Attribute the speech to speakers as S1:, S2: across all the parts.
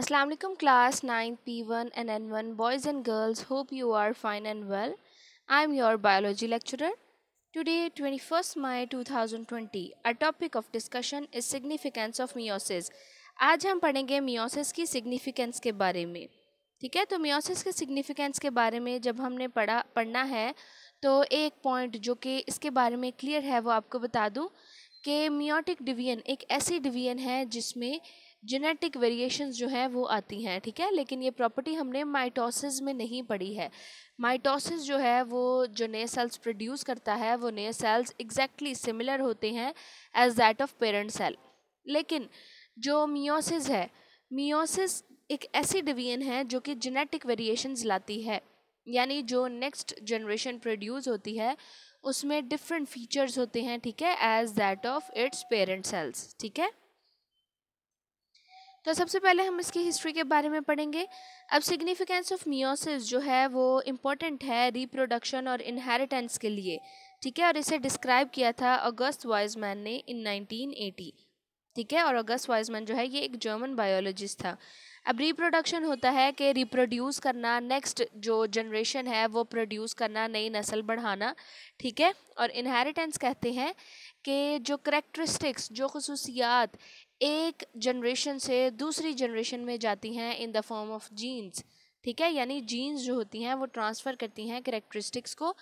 S1: Assalamu alaikum class 9 P1 and N1 boys and girls hope you are fine and well I am your biology lecturer Today 21st May 2020 our topic of discussion is significance of meiosis आज हम पढ़ेंगे meiosis की significance के बारे में ठीक है तो मियोसिस के सिग्निफिकेंस के बारे में जब हमने पढ़ा पढ़ना है तो एक पॉइंट जो कि इसके बारे में क्लियर है वो आपको बता दूं कि मियोटिक डिवीजन एक ऐसी डिवीजन है जिसमें जेनेटिक वेरिएशंस जो हैं वो आती हैं ठीक है लेकिन ये प्रॉपर्टी हमने माइटोसिस में नहीं पढ़ी है माइटोसिस जो है वो जो नए सेल्स प्रोड्यूस करता है वो नए सेल्स एग्जैक्टली सिमिलर होते हैं as that of parent cell लेकिन जो मियोसिस है मियोसिस एक ऐसी डिवीजन है जो कि जेनेटिक वेरिएशंस लाती है यानी जो नेक्स्ट जनरेशन प्रोड्यूस होती है उसमें डिफरेंट फीचर्स होते हैं ठीक है as that of its parent cells ठीक है तो सबसे पहले हम इसकी हिस्ट्री के बारे में पढ़ेंगे अब सिग्निफिकेंस ऑफ मियोसिस जो है वो इम्पोर्टेंट है रिप्रोडक्शन और इनहेरिटेंस के लिए ठीक है और इसे डिस्क्राइब किया था अगस्त वाइजमैन ने इन 1980 ठीक है और अगस्त वाइजमैन जो है ये एक जर्मन बायोलॉजिस्ट था अब रिप्रोडक्शन होता है कि रिप्रोड्यूस करना नेक्स्ट जो जनरेशन है वो प्रोड्यूस करना नई नस्ल बढ़ाना ठीक है और इनहेरिटेंस कहते हैं कि जो करेक्टरिस्टिक्स जो खसूसियात एक जनरेशन से दूसरी जनरेशन में जाती हैं in the form of genes ठीक है यानी जीन्स जो होती हैं वो ट्रांसफ़र करती हैं करेक्टरिस्टिक्स को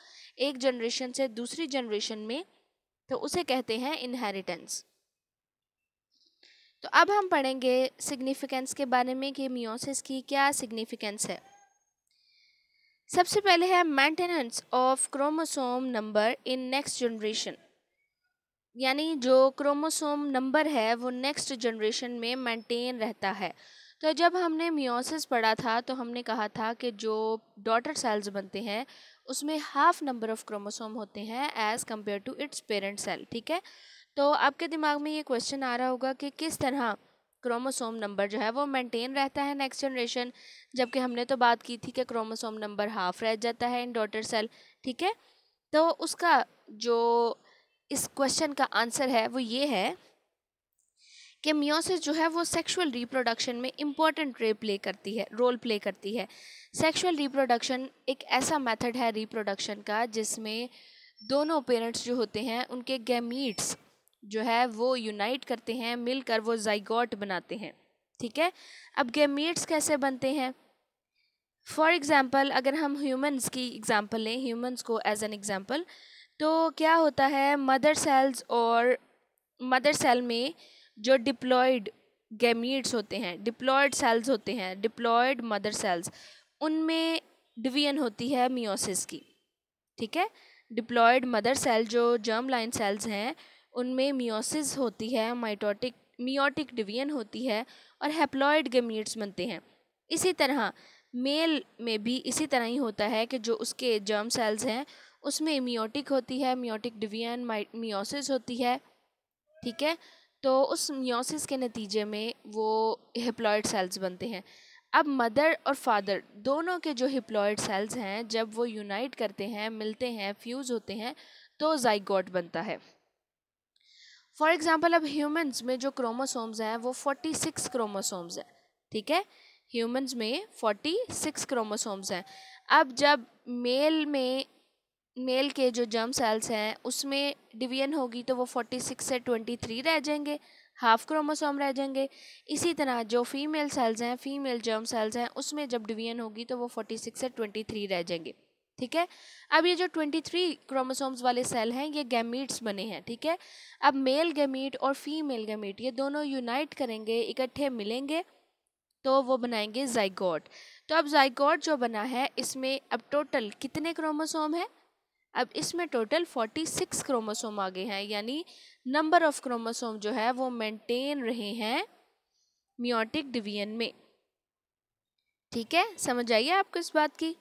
S1: एक जनरेशन से दूसरी जनरेशन में तो उसे कहते हैं इनहेरिटेंस तो अब हम पढ़ेंगे सिग्निफिकेंस के बारे में कि मियोसिस की क्या सिग्निफिकेंस है सबसे पहले है maintenance of chromosome number in next generation यानी जो क्रोमोसोम नंबर है वो नेक्स्ट जनरेशन में मेंटेन रहता है तो जब हमने मियोसिस पढ़ा था तो हमने कहा था कि जो डॉटर सेल्स बनते हैं उसमें हाफ नंबर ऑफ़ क्रोमोसोम होते हैं as compare to its parent cell ठीक है तो आपके दिमाग में ये क्वेश्चन आ रहा होगा कि किस तरह क्रोमोसोम नंबर जो है वो मेंटेन रहता है नेक्स्ट जनरेशन जबकि हमने तो बात की थी कि क्रोमोसोम नंबर हाफ रह जाता है इन डॉटर सेल ठीक है तो उसका जो इस क्वेश्चन का आंसर है वो ये है कि म्योसिस जो है वो सेक्सुअल रिप्रोडक्शन में इम्पॉर्टेंट रे प्ले करती है रोल प्ले करती है सेक्सुअल रिप्रोडक्शन एक ऐसा मेथड है रिप्रोडक्शन का जिसमें दोनों पेरेंट्स जो होते हैं उनके गैमीट्स जो है वो यूनाइट करते हैं मिलकर वो जाइगॉट बनाते हैं ठीक है अब गैमीट्स कैसे बनते हैं फॉर एग्ज़ाम्पल अगर हम ह्यूमन्स की एग्ज़ाम्पल लें ह्यूमन्स को एज एन एग्ज़ाम्पल तो क्या होता है मदर सेल्स और मदर सेल में जो डिप्लॉयड गैमीट्स होते हैं डिप्लॉयड सेल्स होते हैं डिप्लॉयड मदर सेल्स उनमें डिवीजन होती है मियोसिस की ठीक है डिप्लॉयड मदर सेल जो जर्म लाइन सेल्स हैं उनमें मियोसिस होती है माइटोटिक मियोटिक डिवीजन होती है और हैप्लॉयड गेमीट्स बनते हैं इसी तरह मेल में भी इसी तरह ही होता है कि जो उसके जर्म सेल्स हैं उसमें इमियोटिक होती है मियोटिक डिवीजन मियोसिस होती है ठीक है तो उस मियोसिस के नतीजे में वो हिप्लॉयड सेल्स बनते हैं अब मदर और फादर दोनों के जो हिप्लॉयड सेल्स हैं जब वो यूनाइट करते हैं मिलते हैं फ्यूज़ होते हैं तो जाइगोट बनता है फॉर एग्ज़ाम्पल अब ह्यूमन्स में जो क्रोमोसोम्स हैं वो फोर्टी सिक्स क्रोमोसोम्स हैं ठीक है ह्यूमन्स में फोर्टी सिक्स क्रोमोसोम्स हैं अब जब मेल में मेल के जो जर्म सेल्स हैं उसमें डिवीजन होगी तो वो फोर्टी सिक्स से ट्वेंटी थ्री रह जाएंगे हाफ क्रोमोसोम रह जाएंगे इसी तरह जो फीमेल सेल्स हैं फीमेल जर्म सेल्स हैं उसमें जब डिवीजन होगी तो वो फोर्टी सिक्स से ट्वेंटी थ्री रह जाएंगे ठीक है अब ये जो ट्वेंटी थ्री क्रोमोसोम्स वाले सेल हैं ये गैमीट्स बने हैं ठीक है अब मेल गैमीट और फीमेल गैमीट ये दोनों यूनाइट करेंगे इकट्ठे मिलेंगे तो वो बनाएंगे जाइगोट तो अब जाइगोट जो बना है इसमें अब टोटल कितने क्रोमोसोम हैं अब इसमें टोटल 46 क्रोमोसोम आ गए हैं यानी नंबर ऑफ क्रोमोसोम जो है वो मेंटेन रहे हैं मियोटिक डिवीजन में ठीक है समझ आइए आपको इस बात की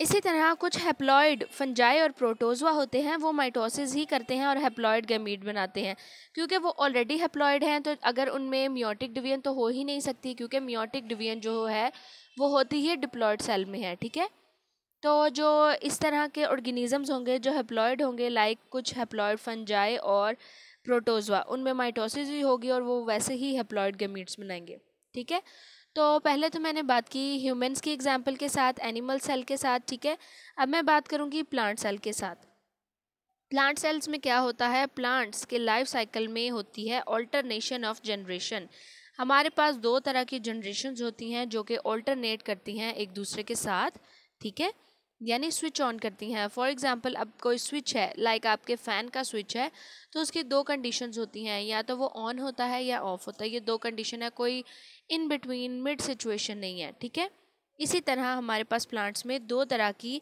S1: इसी तरह कुछ हेप्लॉयड फंजाई और प्रोटोजवा होते हैं वो माइटोसिस ही करते हैं और हेप्लॉयड गैमीट बनाते हैं क्योंकि वो ऑलरेडी हेप्लॉयड हैं तो अगर उनमें मियोटिक डिवीजन तो हो ही नहीं सकती क्योंकि मियोटिक डिवीजन जो है वो होती ही डिप्लॉयड सेल में है ठीक है तो जो इस तरह के ऑर्गेनिज़म्स होंगे जो हैप्लॉयड होंगे लाइक कुछ हेप्लॉयड फंजाई और प्रोटोजवा उनमें माइटोसिस भी होगी और वो वैसे ही हैप्लॉयड गमीट्स बनाएंगे ठीक है तो पहले तो मैंने बात की ह्यूमंस की एग्जाम्पल के साथ एनिमल सेल के साथ ठीक है अब मैं बात करूँगी प्लांट सेल के साथ प्लांट सेल्स में क्या होता है प्लांट्स के लाइफ साइकिल में होती है ऑल्टरनेशन ऑफ जनरेशन हमारे पास दो तरह की जनरेशन होती हैं जो कि ऑल्टरनेट करती हैं एक दूसरे के साथ ठीक है यानी स्विच ऑन करती हैं फॉर एग्ज़ाम्पल अब कोई स्विच है लाइक like आपके फ़ैन का स्विच है तो उसकी दो कंडीशंस होती हैं या तो वो ऑन होता है या ऑफ़ होता है ये दो कंडीशन है कोई इन बिटवीन मिड सिचुएशन नहीं है ठीक है इसी तरह हमारे पास प्लांट्स में दो तरह की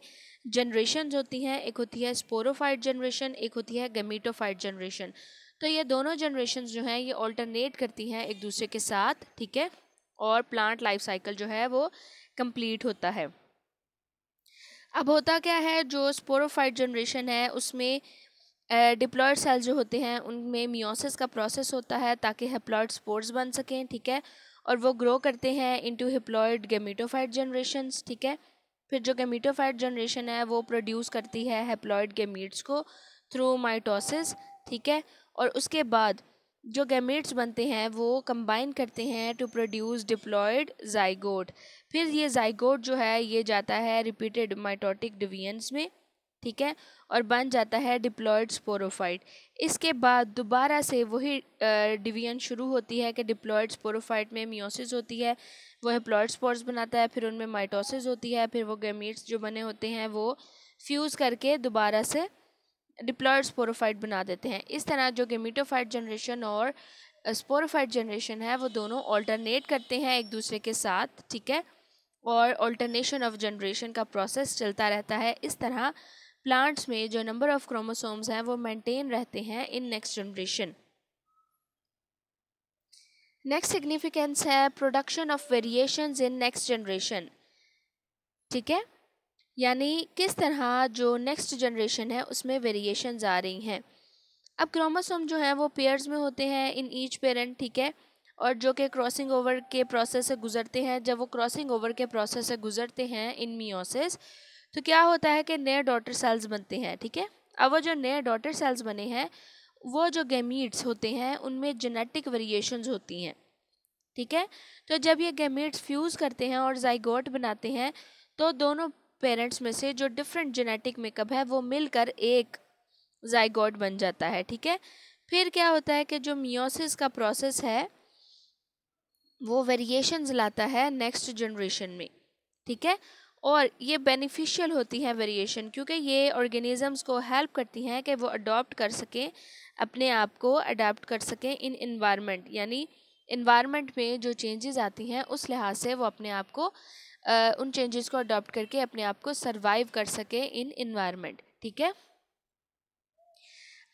S1: जनरेशन होती हैं एक होती है स्पोरोफाइट जनरेशन एक होती है गमीटोफाइड जनरेशन तो ये दोनों जनरेशन जो हैं ये ऑल्टरनेट करती हैं एक दूसरे के साथ ठीक है और प्लांट लाइफ साइकिल जो है वो कंप्लीट होता है अब होता क्या है जो स्पोरोफाइट जनरेशन है उसमें डिप्लॉयड सेल जो होते हैं उनमें मियोसिस का प्रोसेस होता है ताकि हेप्लॉयड स्पोर्स बन सकें ठीक है और वो ग्रो करते हैं इनटू हिप्लॉयड गेमीटोफाइट जनरेशन ठीक है फिर जो गेमीटोफाइट जनरेशन है वो प्रोड्यूस करती है हेप्लॉयड गेमीट्स को थ्रू माइटोसिस ठीक है और उसके बाद जो गैमेट्स बनते हैं वो कंबाइन करते हैं टू प्रोड्यूस डिप्लॉयड जाइगोट फिर ये जाइगोट जो है ये जाता है रिपीटेड माइटोटिक डिवीजन्स में ठीक है और बन जाता है डिप्लॉयड स्पोरोफाइट इसके बाद दोबारा से वही डिवीजन शुरू होती है कि डिप्लॉयड स्पोरोफाइट में मियोसिस होती है वो हेप्लॉयड स्पोर्स बनाता है फिर उनमें माइटोसिस होती है फिर वो गैमेट्स जो बने होते हैं वो फ्यूज़ करके दोबारा से डिप्लॉयड स्पोरोफाइट बना देते हैं इस तरह जो गेमिटोफाइट जनरेशन और स्पोरोफाइट जनरेशन है वो दोनों ऑल्टरनेट करते हैं एक दूसरे के साथ ठीक है और ऑल्टरनेशन ऑफ जनरेशन का प्रोसेस चलता रहता है इस तरह प्लांट्स में जो नंबर ऑफ क्रोमोसोम्स हैं वो मेंटेन रहते हैं in next generation next significance है production of variations in next generation ठीक है यानी किस तरह जो नेक्स्ट जनरेशन है उसमें वेरिएशन आ रही हैं अब क्रोमोसोम जो हैं वो पेयर्स में होते हैं इन ईच पेरेंट ठीक है और जो कि क्रॉसिंग ओवर के प्रोसेस से गुजरते हैं जब वो क्रॉसिंग ओवर के प्रोसेस से गुजरते हैं इन मियोसिस तो क्या होता है कि नए डॉटर सेल्स बनते हैं ठीक है अब वो जो नए डॉटर सेल्स बने हैं वो जो गेमीट्स होते हैं उनमें जेनेटिक वेरिएशंस होती हैं ठीक है तो जब ये गेमीट्स फ्यूज़ करते हैं और जाइगोट बनाते हैं तो दोनों पेरेंट्स में से जो डिफरेंट जेनेटिक मेकअप है वो मिलकर एक जाइगोट बन जाता है ठीक है फिर क्या होता है कि जो मियोसिस का प्रोसेस है वो वेरिएशंस लाता है नेक्स्ट जनरेशन में ठीक है और ये बेनिफिशियल होती हैं वेरिएशन क्योंकि ये ऑर्गेनिजम्स को हेल्प करती हैं कि वो अडॉप्ट कर सकें अपने आप को अडाप्ट कर सकें इन इन्वायरमेंट यानी इन्वायरमेंट में जो चेंजेस आती हैं उस लिहाज से वो अपने आप को उन चेंजेस को अडॉप्ट करके अपने आप को सर्वाइव कर सके इन इन्वायरमेंट ठीक है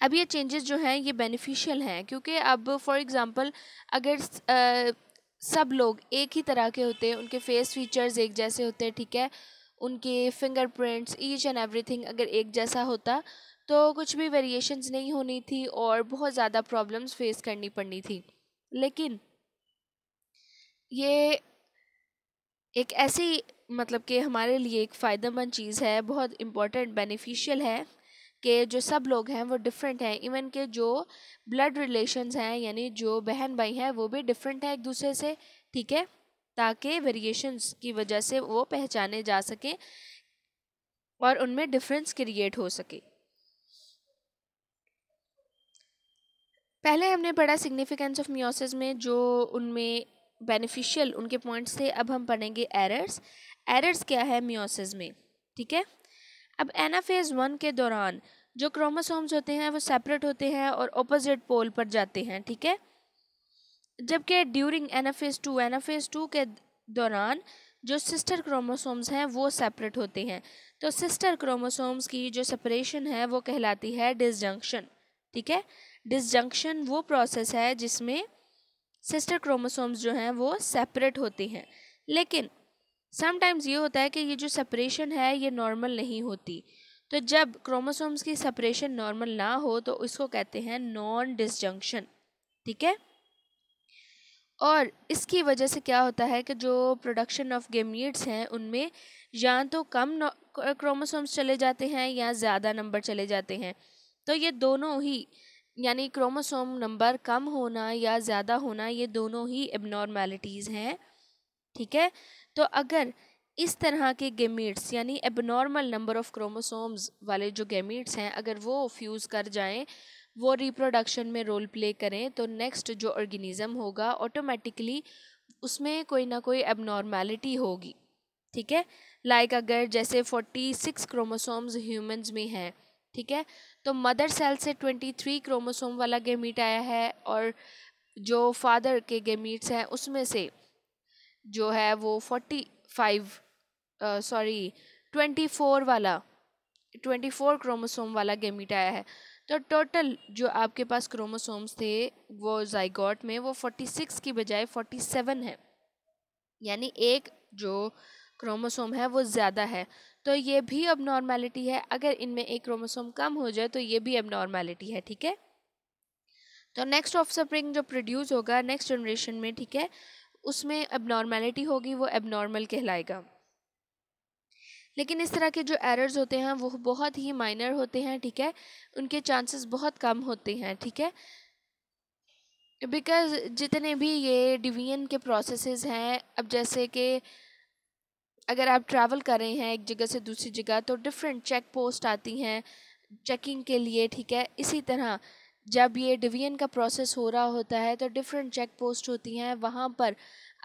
S1: अब ये चेंजेस जो हैं ये बेनिफिशियल हैं क्योंकि अब फॉर एग्ज़ाम्पल अगर आ, सब लोग एक ही तरह के होते हैं उनके फेस फीचर्स एक जैसे होते हैं ठीक है उनके फिंगरप्रिंट्स ईच एंड एवरीथिंग अगर एक जैसा होता तो कुछ भी वेरिएशंस नहीं होनी थी और बहुत ज़्यादा प्रॉब्लम्स फेस करनी पड़नी थी लेकिन ये एक ऐसी मतलब कि हमारे लिए एक फ़ायदेमंद चीज़ है बहुत इम्पोर्टेंट बेनिफिशियल है कि जो सब लोग हैं वो डिफरेंट हैं इवन के जो ब्लड रिलेशंस हैं यानी जो बहन भाई हैं वो भी डिफरेंट हैं एक दूसरे से ठीक है ताकि वेरिएशंस की वजह से वो पहचाने जा सकें और उनमें डिफरेंस क्रिएट हो सके पहले हमने पढ़ा सिग्निफिकेंस ऑफ म्योसिस में जो उनमें बेनिफिशियल उनके पॉइंट्स से अब हम पढ़ेंगे एरर्स एरर्स क्या है म्योसिस में ठीक है अब एनाफेज वन के दौरान जो क्रोमोसोम्स होते हैं वो सेपरेट होते हैं और ऑपोजिट पोल पर जाते हैं ठीक है जबकि during anaphase two anaphase two के दौरान जो सिस्टर क्रोमोसोम्स हैं वो सेपरेट होते हैं तो सिस्टर क्रोमोसोम्स की जो सेपरेशन है वो कहलाती है डिसजंक्शन ठीक है डिसजंक्शन वो प्रोसेस है जिसमें सिस्टर क्रोमोसोम्स जो हैं वो सेपरेट होती हैं लेकिन समटाइम्स ये होता है कि ये जो सेपरेशन है ये नॉर्मल नहीं होती तो जब क्रोमोसोम्स की सेपरेशन नॉर्मल ना हो तो इसको कहते हैं नॉन डिसजंक्शन ठीक है और इसकी वजह से क्या होता है कि जो प्रोडक्शन ऑफ गेमीट्स हैं उनमें या तो कम क्रोमोसोम्स चले जाते हैं या ज़्यादा नंबर चले जाते हैं तो ये दोनों ही यानी क्रोमोसोम नंबर कम होना या ज़्यादा होना ये दोनों ही एबनॉर्मेलिटीज़ हैं ठीक है तो अगर इस तरह के गेमीट्स यानी एबनॉर्मल नंबर ऑफ़ क्रोमोसोम्स वाले जो गेमीट्स हैं अगर वो फ्यूज़ कर जाएं वो रिप्रोडक्शन में रोल प्ले करें तो नेक्स्ट जो ऑर्गेनिज़म होगा ऑटोमेटिकली उसमें कोई ना कोई एबनॉर्मेलिटी होगी ठीक है लाइक अगर जैसे फोर्टी सिक्स क्रोमोसोम्स ह्यूमंस में हैं ठीक है तो मदर सेल से ट्वेंटी थ्री क्रोमोसोम वाला गेमीट आया है और जो फादर के गेमीट्स हैं उसमें से जो है वो forty five sorry twenty four वाला ट्वेंटी फोर क्रोमोसोम वाला गेमीट आया है तो टोटल जो आपके पास क्रोमोसोम्स थे वो जाइगॉट में वो फोर्टी सिक्स की बजाय फोर्टी सेवन है यानी एक जो क्रोमोसोम है वो ज़्यादा है तो ये भी अब नॉर्मैलिटी है अगर इनमें एक क्रोमोसोम कम हो जाए तो ये भी अब नॉर्मैलिटी है ठीक है तो नेक्स्ट ऑफ स्प्रिंग जो प्रोड्यूस होगा नेक्स्ट जनरेशन में ठीक है उसमें नॉर्मैलिटी होगी वो एबनॉर्मल कहलाएगा लेकिन इस तरह के जो एरर्स होते हैं वो बहुत ही माइनर होते हैं ठीक है उनके चांसेस बहुत कम होते हैं ठीक है बिकॉज़ जितने भी ये डिवीजन के प्रोसेसेस हैं अब जैसे कि अगर आप ट्रैवल कर रहे हैं एक जगह से दूसरी जगह तो डिफरेंट चेक पोस्ट आती हैं चेकिंग के लिए ठीक है इसी तरह जब ये डिवीजन का प्रोसेस हो रहा होता है तो डिफरेंट चेक पोस्ट होती हैं वहाँ पर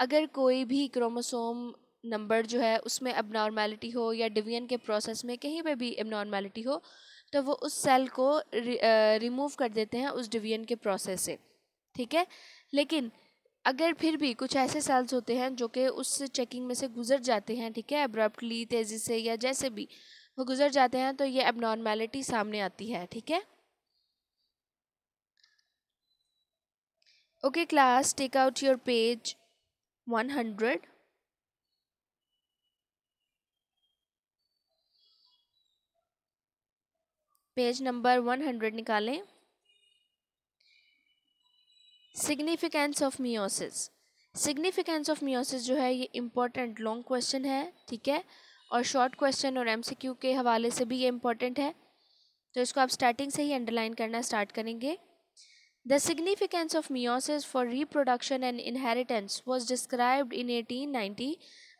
S1: अगर कोई भी क्रोमोसोम नंबर जो है उसमें एबनॉर्मेलिटी हो या डिवीजन के प्रोसेस में कहीं पे भी एबनॉर्मेलिटी हो तो वो उस सेल को रिमूव कर देते हैं उस डिवीजन के प्रोसेस से ठीक है लेकिन अगर फिर भी कुछ ऐसे सेल्स होते हैं जो कि उस चेकिंग में से गुजर जाते हैं ठीक है एब्रप्टली तेज़ी से या जैसे भी वो गुजर जाते हैं तो ये एबनॉर्मेलिटी सामने आती है ठीक है okay class take out your page one hundred page number one hundred निकालें significance of meiosis significance of meiosis जो है ये इम्पॉर्टेंट लॉन्ग क्वेश्चन है ठीक है और शॉर्ट क्वेश्चन और एमसीक्यू के हवाले से भी ये इम्पॉर्टेंट है तो इसको आप स्टार्टिंग से ही अंडरलाइन करना स्टार्ट करेंगे the significance of meiosis for reproduction and inheritance was described in 1890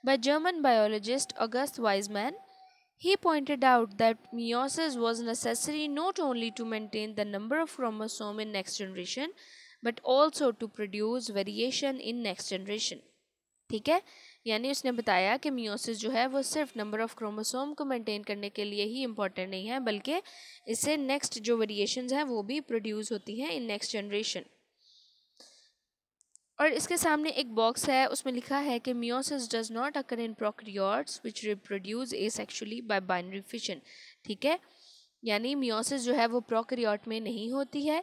S1: by German biologist August Weismann He pointed out that meiosis was necessary not only to maintain the number of chromosomes in next generation but also to produce variation in next generation ठीक है यानी उसने बताया कि meiosis जो है वो सिर्फ नंबर ऑफ क्रोमोसोम को मेंटेन करने के लिए ही इम्पॉर्टेंट नहीं है बल्कि इससे नेक्स्ट जो वेरिएशन हैं वो भी प्रोड्यूस होती हैं इन नेक्स्ट जनरेशन और इसके सामने एक बॉक्स है उसमें लिखा है कि meiosis does not occur in prokaryotes which reproduce asexually by binary fission ठीक है यानी मियोसिस जो है वो प्रोक्रियॉर्ट में नहीं होती है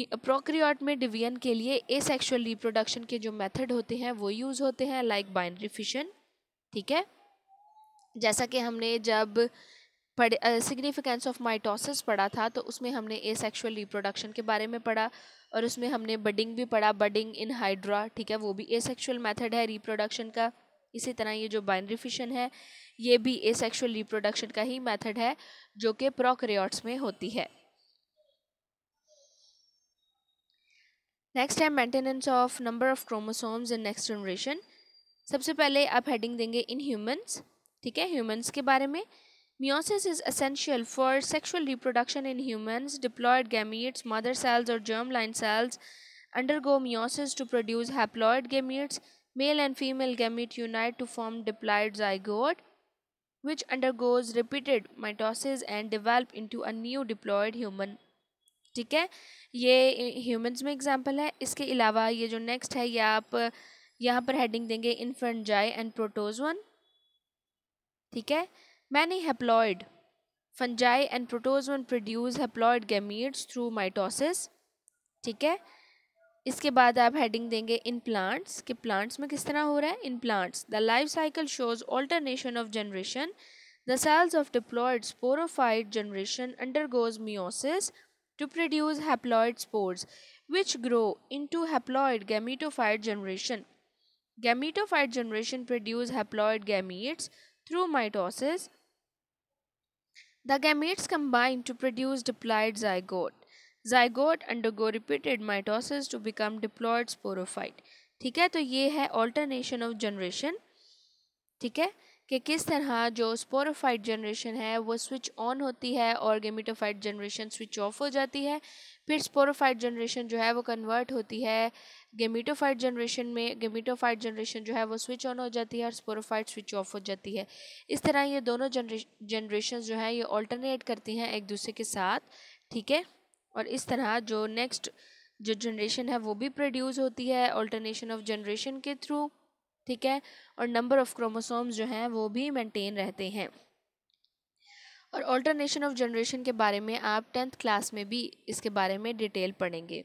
S1: प्रोक्रियाट में डिवीजन के लिए एसेक्सुअल रिप्रोडक्शन के जो मेथड होते हैं वो यूज़ होते हैं लाइक बाइनरी फिशन ठीक है जैसा कि हमने जब पढ़े सिग्निफिकेंस ऑफ माइटोसिस पढ़ा था तो उसमें हमने ए सेक्शुअल रिप्रोडक्शन के बारे में पढ़ा और उसमें हमने बडिंग भी पढ़ा बडिंग इन हाइड्रा ठीक है वो भी ए सेक्शुअल मैथड है रिप्रोडक्शन का इसी तरह ये जो बाइनरी फिशन है ये भी ए सेक्शुअल रिप्रोडक्शन का ही मैथड है जो कि प्रोक्रियाट्स में होती है नेक्स्ट है maintenance of number of chromosomes in next generation सबसे पहले आप हेडिंग देंगे इन ह्यूमंस ठीक है ह्यूमंस के बारे में meiosis is essential for sexual reproduction in humans diploid gametes mother cells और germ line cells undergo meiosis to produce haploid gametes male and female gamete unite to form diploid zygote which undergoes repeated mitosis and develop into a new diploid human ठीक है ये humans में example है इसके अलावा ये जो next है ये आप यहाँ पर हेडिंग देंगे इन्फ्रेंजाई एंड वन ठीक है many haploid fungi and one produce haploid gametes through mitosis ठीक है इसके बाद आप हेडिंग देंगे इन प्लांट्स कि प्लांट्स में किस तरह हो रहा है in plants the life cycle shows alternation of generation the cells of diploid sporophyte generation undergoes meiosis to produce haploid spores, which grow into haploid gametophyte generation. Gametophyte generation produce haploid gametes through mitosis. The gametes combine to produce diploid zygote. Zygote undergo repeated mitosis to become diploid sporophyte. ठीक है तो ये alternation of generation. ठीक है कि किस तरह जो स्पोरोफाइट जनरेशन है वो स्विच ऑन होती है और गेमिटोफाइट जनरेशन स्विच ऑफ हो जाती है फिर स्पोरोफाइट जनरेशन जो है वो कन्वर्ट होती है गेमिटोफाइट जनरेशन में गेमिटोफाइट जनरेशन जो है वो स्विच ऑन हो जाती है और स्पोरोफाइट स्विच ऑफ हो जाती है इस तरह ये दोनों जनरेशन जो है ये ऑल्टरनेट करती हैं एक दूसरे के साथ ठीक है और इस तरह जो नेक्स्ट जो जनरेशन है वो भी प्रोड्यूस होती है ऑल्टरनेशन ऑफ जनरेशन के थ्रू ठीक है और नंबर ऑफ क्रोमोसोम जो हैं वो भी मेंटेन रहते हैं और ऑल्टरनेशन ऑफ जनरेशन के बारे में आप टेंथ क्लास में भी इसके बारे में डिटेल पढ़ेंगे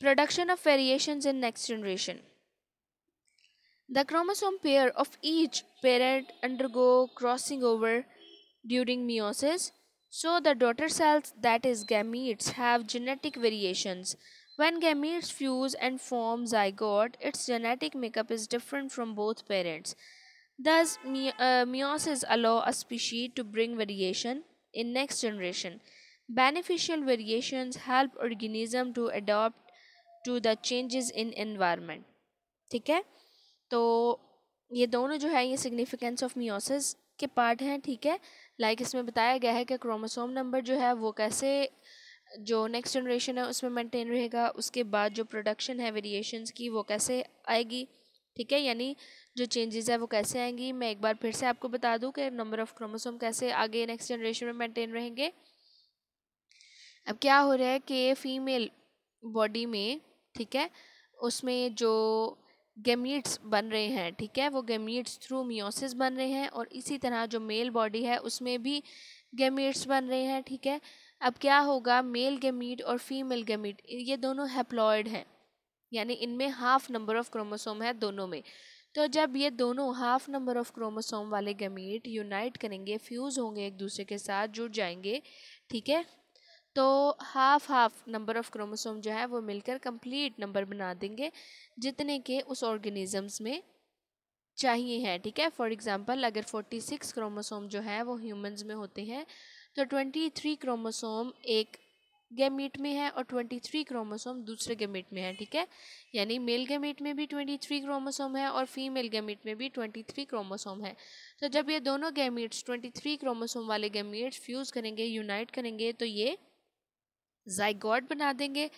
S1: production of variation in next generation the chromosome pair of each parent undergo crossing over during meiosis so the daughter cells that is gametes have genetic variations When gametes fuse and form zygote, its genetic makeup is different from both parents. Thus, me uh, meiosis allow a species to bring variation in next generation. Beneficial variations help organism to adapt to the changes in environment ठीक है तो ये दोनों जो है ये significance of meiosis के part हैं ठीक है लाइक like इसमें बताया गया है कि क्रोमोसोम नंबर जो है वो कैसे जो नेक्स्ट जनरेशन है उसमें मेंटेन रहेगा उसके बाद जो प्रोडक्शन है वेरिएशंस की वो कैसे आएगी ठीक है यानी जो चेंजेस है वो कैसे आएंगी मैं एक बार फिर से आपको बता दूं कि नंबर ऑफ़ क्रोमोसोम कैसे आगे नेक्स्ट जनरेशन में मेंटेन रहेंगे अब क्या हो रहा है कि फीमेल बॉडी में ठीक है उसमें जो गेमीट्स बन रहे हैं ठीक है वो गेमियट्स थ्रू मियोसिस बन रहे हैं और इसी तरह जो मेल बॉडी है उसमें भी गेमीट्स बन रहे हैं ठीक है अब क्या होगा मेल गेमीट और फीमेल गेमीट ये दोनों हैप्लॉयड हैं यानी इनमें हाफ नंबर ऑफ क्रोमोसोम है दोनों में तो जब ये दोनों हाफ नंबर ऑफ क्रोमोसोम वाले गमीट यूनाइट करेंगे फ्यूज़ होंगे एक दूसरे के साथ जुड़ जाएंगे ठीक है तो half half number of chromosome जो है वो मिलकर कंप्लीट नंबर बना देंगे जितने के उस ऑर्गेनिजम्स में चाहिए हैं ठीक है फॉर एग्ज़ाम्पल अगर फोर्टी सिक्स क्रोमोसोम जो है वो ह्यूमंस में होते हैं तो 23 क्रोमोसोम एक गेमीट में है और 23 क्रोमोसोम दूसरे गेमीट में है ठीक है यानी मेल गेमीट में भी 23 क्रोमोसोम है और फीमेल गेमीट में भी 23 क्रोमोसोम है तो जब ये दोनों ट्वेंटी 23 क्रोमोसोम वाले गेमीट्स फ्यूज़ करेंगे यूनाइट करेंगे तो ये जाइगॉड बना देंगे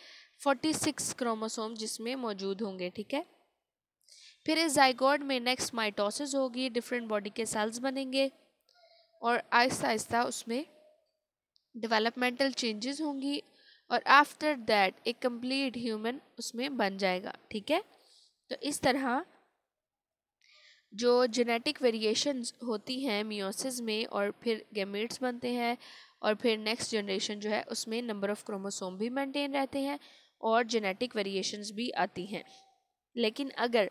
S1: 46 क्रोमोसोम जिसमें मौजूद होंगे ठीक है फिर इस जाइगॉड में नेक्स्ट माइटोसिस होगी डिफरेंट बॉडी के सेल्स बनेंगे और आहिस्ता आहिस्ता उसमें डेवलपमेंटल चेंजेस होंगी और आफ्टर दैट एक कंप्लीट ह्यूमन उसमें बन जाएगा ठीक है तो इस तरह जो जेनेटिक वेरिएशंस होती हैं मियोसिस में और फिर गेमेट्स बनते हैं और फिर नेक्स्ट जनरेशन जो है उसमें नंबर ऑफ़ क्रोमोसोम भी मेंटेन रहते हैं और जेनेटिक वेरिएशंस भी आती हैं लेकिन अगर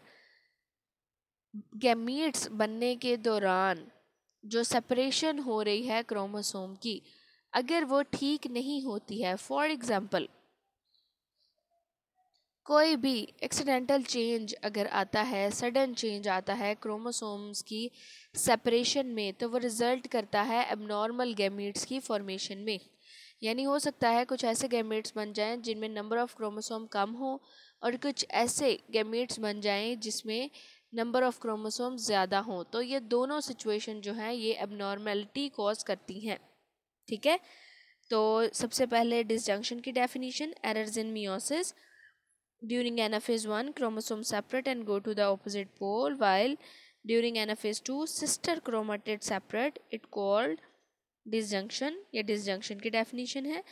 S1: गेमीट्स बनने के दौरान जो सेपरेशन हो रही है क्रोमोसोम की अगर वो ठीक नहीं होती है फॉर एग्ज़ाम्पल कोई भी एक्सीडेंटल चेंज अगर आता है सडन चेंज आता है क्रोमोसोम्स की सेपरेशन में तो वो रिज़ल्ट करता है एबनॉर्मल गैमीट्स की फॉर्मेशन में यानी हो सकता है कुछ ऐसे गैमेट्स बन जाएं जिनमें नंबर ऑफ़ क्रोमोसोम कम हो और कुछ ऐसे गैमेट्स बन जाएं जिसमें नंबर ऑफ़ क्रोमोसोम ज़्यादा हों तो ये दोनों सिचुएशन जो हैं ये एबनॉर्मेलिटी कॉज करती हैं ठीक है तो सबसे पहले डिसजंक्शन की definition errors in meiosis during anaphase one chromosome separate and go to the opposite pole while during anaphase two sister chromatid separate it called disjunction या डिसजंक्शन की डेफिनेशन है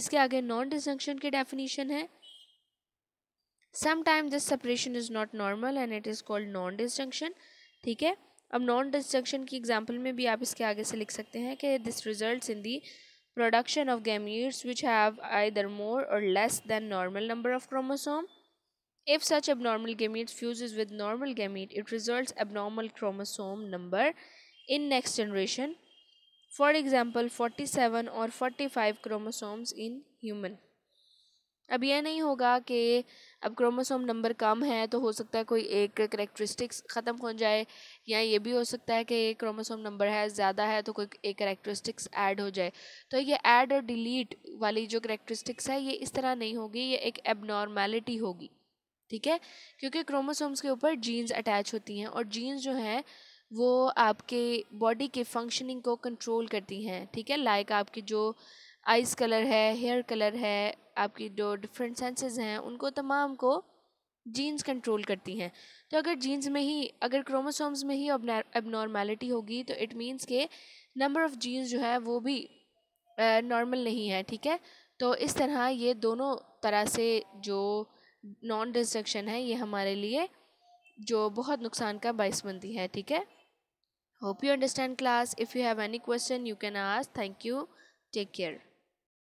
S1: इसके आगे नॉन डिसजंक्शन की डेफिनेशन है sometime this separation is not normal and it is called non disjunction ठीक है अब नॉन डिस्ट्रक्शन की एग्जाम्पल में भी आप इसके आगे से लिख सकते हैं कि this result in the production of gametes which have either more or less than normal number of chromosome if such abnormal gamete fuse with normal gamete it result abnormal chromosome number in next generation for example forty seven or forty five chromosomes in human अब यह नहीं होगा कि अब chromosome number कम है तो हो सकता है कोई एक करेक्टरिस्टिक्स ख़त्म हो जाए या ये भी हो सकता है कि क्रोमोसोम नंबर है ज़्यादा है तो कोई एक करेक्टरिस्टिक्स ऐड हो जाए तो ये ऐड और डिलीट वाली जो करेक्टरिस्टिक्स है ये इस तरह नहीं होगी ये एक एबनॉर्मेलिटी होगी ठीक है क्योंकि क्रोमोसोम्स के ऊपर जीन्स अटैच होती हैं और जीन्स जो हैं वो आपके बॉडी के फंक्शनिंग को कंट्रोल करती हैं ठीक है लाइक आपके जो आइज़ कलर है हेयर कलर है आपकी जो डिफरेंट सेंसेस हैं उनको तमाम को जीन्स कंट्रोल करती हैं तो अगर जीन्स में ही अगर क्रोमोसोम्स में ही नॉर्मेलिटी होगी तो इट मीन्स के नंबर ऑफ़ जीन्स जो है वो भी नॉर्मल नहीं है ठीक है तो इस तरह ये दोनों तरह से जो नॉन डिस्ट्रक्शन है ये हमारे लिए जो बहुत नुकसान का बायस बनती है ठीक है hope you understand class if you have any question you can ask thank you take care